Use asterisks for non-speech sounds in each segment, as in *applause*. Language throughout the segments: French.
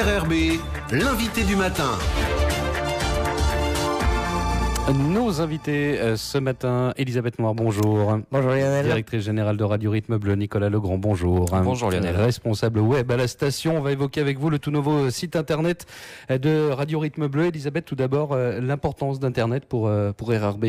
RRB, l'invité du matin. Nos invités euh, ce matin, Elisabeth Noir, bonjour. Bonjour Lionel. Directrice générale de Radio Rythme Bleu, Nicolas Legrand, bonjour. Bonjour Lionel. Responsable web à la station, on va évoquer avec vous le tout nouveau euh, site internet euh, de Radio Rythme Bleu. Elisabeth, tout d'abord, l'importance d'Internet pour, pour RRB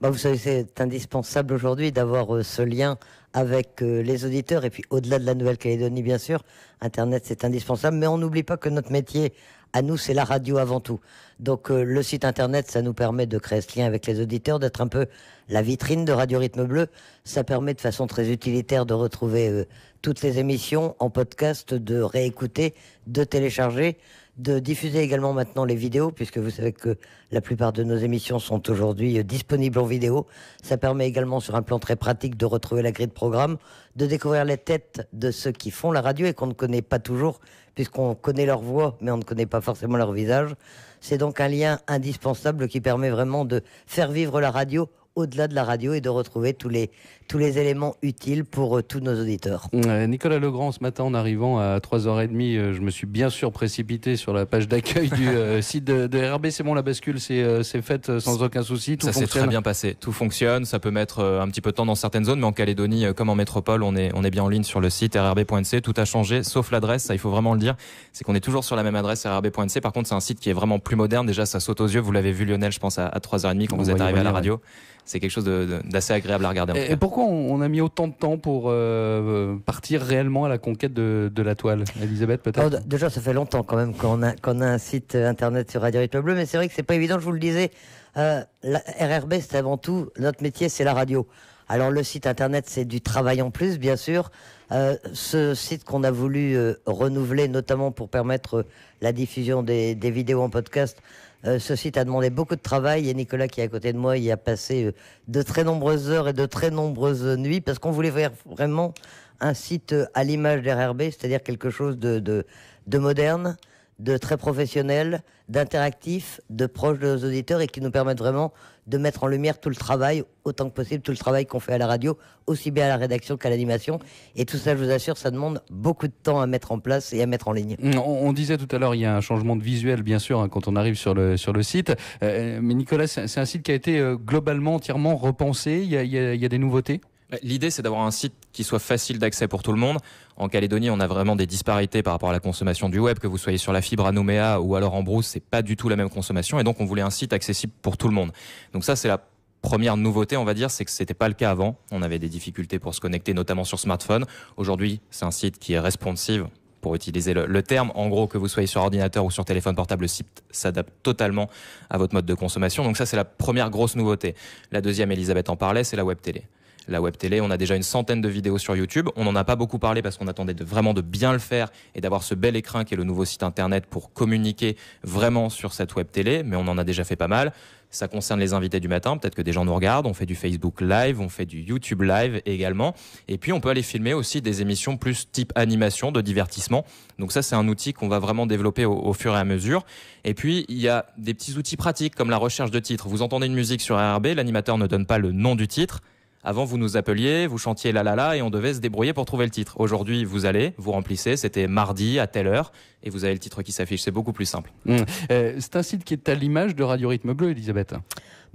bah vous savez, c'est indispensable aujourd'hui d'avoir ce lien avec les auditeurs et puis au-delà de la Nouvelle-Calédonie, bien sûr, Internet c'est indispensable. Mais on n'oublie pas que notre métier à nous, c'est la radio avant tout. Donc euh, le site internet, ça nous permet de créer ce lien avec les auditeurs, d'être un peu la vitrine de Radio Rythme Bleu. Ça permet de façon très utilitaire de retrouver euh, toutes les émissions en podcast, de réécouter, de télécharger de diffuser également maintenant les vidéos, puisque vous savez que la plupart de nos émissions sont aujourd'hui euh, disponibles en vidéo. Ça permet également, sur un plan très pratique, de retrouver la grille de programme, de découvrir les têtes de ceux qui font la radio et qu'on ne connaît pas toujours, puisqu'on connaît leur voix, mais on ne connaît pas forcément leur visage. C'est donc un lien indispensable qui permet vraiment de faire vivre la radio au-delà de la radio et de retrouver tous les, tous les éléments utiles pour euh, tous nos auditeurs. Nicolas Legrand, ce matin en arrivant à 3h30, euh, je me suis bien sûr précipité sur la page d'accueil du euh, *laughs* site de, RRB. C'est bon, la bascule, c'est faite sans aucun souci. ça s'est très bien passé. Tout fonctionne. Ça peut mettre un petit peu de temps dans certaines zones, mais en Calédonie, comme en métropole, on est, on est bien en ligne sur le site rrb.c. Tout a changé, sauf l'adresse. Ça, il faut vraiment le dire. C'est qu'on est toujours sur la même adresse, rrb.c. Par contre, c'est un site qui est vraiment plus moderne. Déjà, ça saute aux yeux. Vous l'avez vu, Lionel, je pense, à, 3h30 quand vous êtes arrivé à la radio c'est quelque chose d'assez agréable à regarder. Et, pourquoi on a mis autant de temps pour euh, partir réellement à la conquête de, la toile Elisabeth, peut-être Déjà, ça fait longtemps quand même qu'on a, a, un site euh, internet sur Radio Rythme Bleu, mais c'est vrai que c'est pas évident, je vous le disais. Euh, la RRB, c'est avant tout, notre métier, c'est la radio. Alors le site internet, c'est du travail en plus, bien sûr. Euh, ce site qu'on a voulu euh, renouveler, notamment pour permettre euh, la diffusion des, vidéos en podcast, ce site a demandé beaucoup de travail et Nicolas qui est à côté de moi y a passé de très nombreuses heures et de très nombreuses nuits parce qu'on voulait faire vraiment un site à l'image d'RRB, c'est-à-dire quelque chose de moderne, de très professionnels, d'interactifs, de proches de nos auditeurs et qui nous permettent vraiment de mettre en lumière tout le travail, autant que possible, tout le travail qu'on fait à la radio, aussi bien à la rédaction qu'à l'animation. Et tout ça, je vous assure, ça demande beaucoup de temps à mettre en place et à mettre en ligne. Mm, on, disait tout à l'heure, il y a un changement de visuel, bien sûr, hein, quand on arrive sur le, sur le site. Euh, mais Nicolas, c'est un site qui a été euh, globalement, entièrement repensé. il il y a des nouveautés L'idée, c'est d'avoir un site qui soit facile d'accès pour tout le monde. En Calédonie, on a vraiment des disparités par rapport à la consommation du web, que vous soyez sur la fibre à Nouméa ou alors en brousse, c'est pas du tout la même consommation. Et donc, on voulait un site accessible pour tout le monde. Donc ça, c'est la première nouveauté, on va dire, c'est que c'était pas le cas avant. On avait des difficultés pour se connecter, notamment sur smartphone. Aujourd'hui, c'est un site qui est responsive, pour utiliser le, terme. En gros, que vous soyez sur ordinateur ou sur téléphone portable, le site s'adapte totalement à votre mode de consommation. Donc ça, c'est la première grosse nouveauté. La deuxième, Elisabeth en parlait, c'est la web télé la web télé. On a déjà une centaine de vidéos sur YouTube. On n'en a pas beaucoup parlé parce qu'on attendait de, vraiment de bien le faire et d'avoir ce bel écran qui est le nouveau site internet pour communiquer vraiment sur cette web télé, mais on en a déjà fait pas mal. Ça concerne les invités du matin, peut-être que des gens nous regardent, on fait du Facebook Live, on fait du YouTube Live également. Et puis on peut aller filmer aussi des émissions plus type animation, de divertissement. Donc ça c'est un outil qu'on va vraiment développer au, fur et à mesure. Et puis il y a des petits outils pratiques comme la recherche de titres. Vous entendez une musique sur RRB, l'animateur ne donne pas le nom du titre, avant, vous nous appeliez, vous chantiez la la la et on devait se débrouiller pour trouver le titre. Aujourd'hui, vous allez, vous remplissez, c'était mardi à telle heure et vous avez le titre qui s'affiche. C'est beaucoup plus simple. Mmh. Euh, c'est un site qui est à l'image de Radio Rythme Bleu, Elisabeth.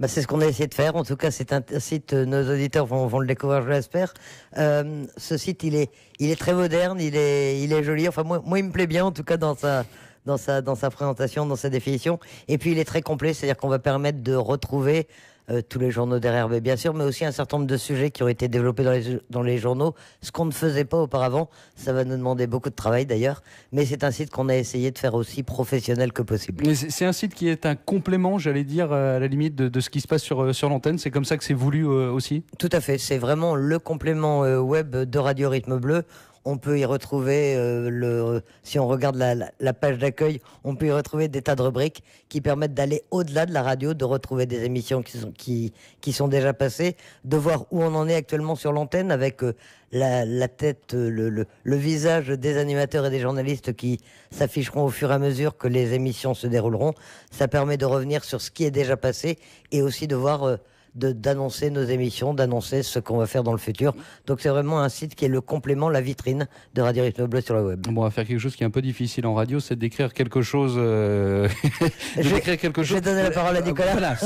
Bah, c'est ce qu'on a essayé de faire. En tout cas, c'est un site, euh, nos auditeurs vont, vont le découvrir, je l'espère. Euh, ce site, il est, il est très moderne, il est, il est joli. Enfin, moi, moi, il me plaît bien, en tout cas, dans sa, dans sa, dans sa présentation, dans sa définition. Et puis, il est très complet, c'est-à-dire qu'on va permettre de retrouver euh, tous les journaux d'RRB bien sûr, mais aussi un certain nombre de sujets qui ont été développés dans les, journaux, ce qu'on ne faisait pas auparavant. Ça va nous demander beaucoup de travail d'ailleurs, mais c'est un site qu'on a essayé de faire aussi professionnel que possible. C'est un site qui est un complément, j'allais dire, euh, à la limite de, ce qui se passe euh, sur, l'antenne. C'est comme ça que c'est voulu aussi Tout à fait, c'est vraiment le complément web de Radio Rythme Bleu on peut y retrouver, euh, le, si on regarde la, page d'accueil, on peut y retrouver des tas de rubriques qui permettent d'aller au-delà de la radio, de retrouver des émissions qui sont, qui, sont déjà passées, de voir où on en est actuellement sur l'antenne avec euh, la, tête, euh, le, visage des animateurs et des journalistes qui s'afficheront au fur et à mesure que les émissions se dérouleront. Ça permet de revenir sur ce qui est déjà passé et aussi de voir d'annoncer nos émissions, d'annoncer ce qu'on va faire dans le futur. Donc c'est vraiment un site qui est le complément, la vitrine de Radio Rythme Bleu sur le web. Bon, on va faire quelque chose qui est un peu difficile en radio, c'est d'écrire quelque chose. Euh... *laughs* d'écrire quelque chose. Je vais donner la parole à euh, Nicolas.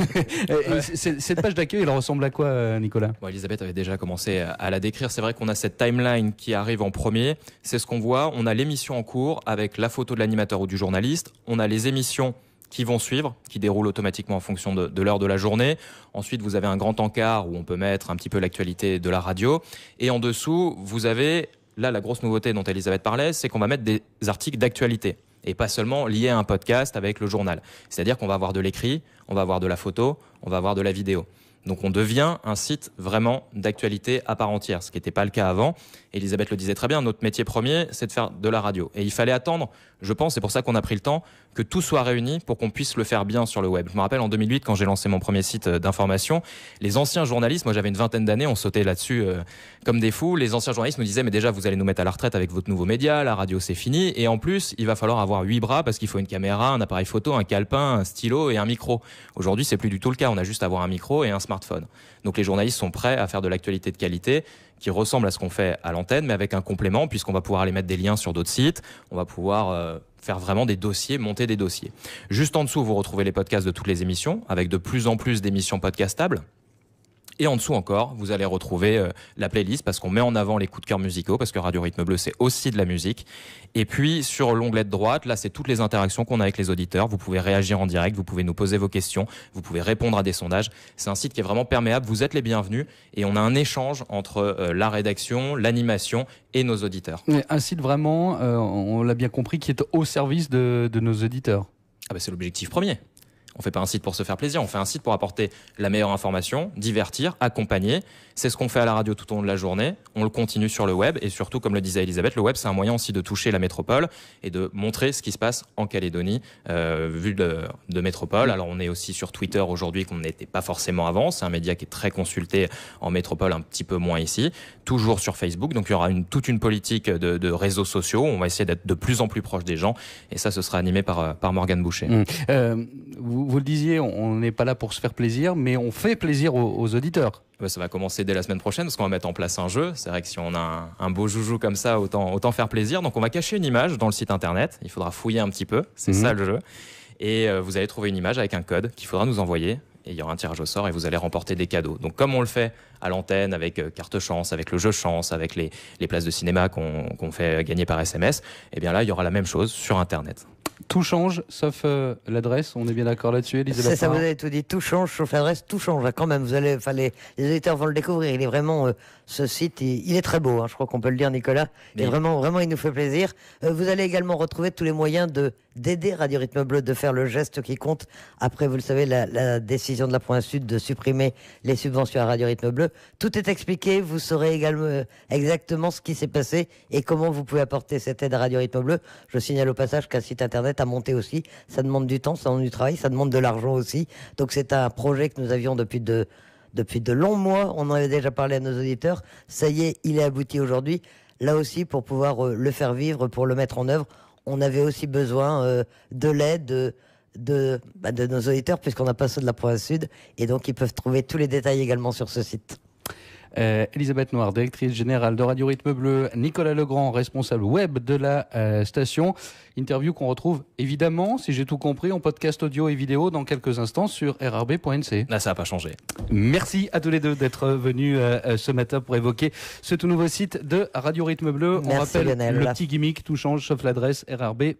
*laughs* *laughs* cette page d'accueil, elle ressemble à quoi, euh, Nicolas Elisabeth avait déjà commencé à la décrire. C'est vrai qu'on a cette timeline qui arrive en premier. C'est ce qu'on voit. On a l'émission en cours avec la photo de l'animateur ou du journaliste. On a les émissions qui vont suivre, qui déroulent automatiquement en fonction de, l'heure de la journée. Ensuite, vous avez un grand encart où on peut mettre un petit peu l'actualité de la radio. Et en dessous, vous avez, là, la grosse nouveauté dont Elisabeth parlait, c'est qu'on va mettre des articles d'actualité et pas seulement liés à un podcast avec le journal. C'est-à-dire qu'on va avoir de l'écrit, on va avoir de la photo, on va avoir de la vidéo. Donc on devient un site vraiment d'actualité à part entière, ce qui n'était pas le cas avant. Elisabeth le disait très bien, notre métier premier, c'est de faire de la radio. Et il fallait attendre, je pense, c'est pour ça qu'on a pris le temps, que tout soit réuni pour qu'on puisse le faire bien sur le web. Je me rappelle en 2008, quand j'ai lancé mon premier site euh, d'information, les anciens journalistes, moi j'avais une vingtaine d'années, on sautait là-dessus euh, comme des fous, les anciens journalistes nous disaient, mais déjà, vous allez nous mettre à la retraite avec votre nouveau média, la radio c'est fini, et en plus, il va falloir avoir huit bras parce qu'il faut une caméra, un appareil photo, un calepin, un stylo et un micro. Aujourd'hui, c'est plus du tout le cas, on a juste à avoir un micro et un smartphone donc les journalistes sont prêts à faire de l'actualité de qualité qui ressemble à ce qu'on fait à l'antenne, mais avec un complément, puisqu'on va pouvoir aller mettre des liens sur d'autres sites, on va pouvoir euh, faire vraiment des dossiers, monter des dossiers. Juste en dessous, vous retrouvez les podcasts de toutes les émissions, avec de plus en plus d'émissions podcastables. Et en dessous encore, vous allez retrouver euh, la playlist parce qu'on met en avant les coups de cœur musicaux, parce que Radio Rythme Bleu, c'est aussi de la musique. Et puis sur l'onglet de droite, là, c'est toutes les interactions qu'on a avec les auditeurs. Vous pouvez réagir en direct, vous pouvez nous poser vos questions, vous pouvez répondre à des sondages. C'est un site qui est vraiment perméable. Vous êtes les bienvenus et on a un échange entre euh, la rédaction, l'animation et nos auditeurs. Mais un site vraiment, euh, on l'a bien compris, qui est au service de, nos auditeurs. Ah bah, c'est l'objectif premier. On fait pas un site pour se faire plaisir, on fait un site pour apporter la meilleure information, divertir, accompagner. C'est ce qu'on fait à la radio tout au long de la journée. On le continue sur le web et surtout, comme le disait Elisabeth, le web c'est un moyen aussi de toucher la métropole et de montrer ce qui se passe en Calédonie euh, vu de, métropole. Alors on est aussi sur Twitter aujourd'hui qu'on n'était pas forcément avant. C'est un média qui est très consulté en métropole, un petit peu moins ici. Toujours sur Facebook, donc il y aura une, toute une politique de, réseaux sociaux. On va essayer d'être de plus en plus proche des gens et ça, ce sera animé par, euh, par Morgane Boucher. Mmh. Euh, vous vous, le disiez, on n'est pas là pour se faire plaisir, mais on fait plaisir aux, auditeurs. Eh ben, ça va commencer dès la semaine prochaine parce qu'on va mettre en place un jeu. C'est vrai que si on a un, beau joujou comme ça, autant, faire plaisir. Donc on va cacher une image dans le site internet. Il faudra fouiller un petit peu. C'est mhm. ça le jeu. Et euh, vous allez trouver une image avec un code qu'il faudra nous envoyer. Et il y aura un tirage au sort et vous allez remporter des cadeaux. Donc comme on le fait à l'antenne avec euh, carte chance, avec le jeu chance, avec les, places de cinéma qu'on fait gagner par SMS, et eh bien là il y aura la même chose sur internet. Tout change, sauf euh, l'adresse. On est bien d'accord là-dessus, C'est ça, vous avez tout dit. Tout change, sauf l'adresse. Tout change. Hein, quand même, vous allez, les, auditeurs vont le découvrir. Il est vraiment, euh, ce site, il, est très beau. Hein. je crois qu'on peut le dire, Nicolas. Il est vraiment, vraiment, il nous fait plaisir. Euh, vous allez également retrouver tous les moyens de d'aider Radio Rythme Bleu de faire le geste qui compte. Après, vous le savez, la, la décision de la Pointe Sud de supprimer les subventions à Radio Rythme Bleu. Tout est expliqué. Vous saurez également exactement ce qui s'est passé et comment vous pouvez apporter cette aide à Radio Rythme Bleu. Je signale au passage qu'un site internet à monter aussi. Ça demande du temps, ça demande du travail, ça demande de l'argent aussi. Donc c'est un projet que nous avions depuis de, depuis de longs mois. On en avait déjà parlé à nos auditeurs. Ça y est, il est abouti aujourd'hui. Là aussi, pour pouvoir euh, le faire vivre, pour le mettre en œuvre, on avait aussi besoin euh, de l'aide de, de bah, nos auditeurs, puisqu'on n'a pas ceux de la province sud. Et donc, ils peuvent trouver tous les détails également sur ce site. Euh, Elisabeth Noir, directrice générale de Radio Rythme Bleu, Nicolas Legrand, responsable web de la euh, station. Interview qu'on retrouve évidemment, si j'ai tout compris, en podcast audio et vidéo dans quelques instants sur rrb.nc. Là, ça n'a pas changé. Merci à tous les deux d'être venus euh, ce matin pour évoquer ce tout nouveau site de Radio Rythme Bleu. On rappelle le petit gimmick, tout change sauf l'adresse rrb.nc.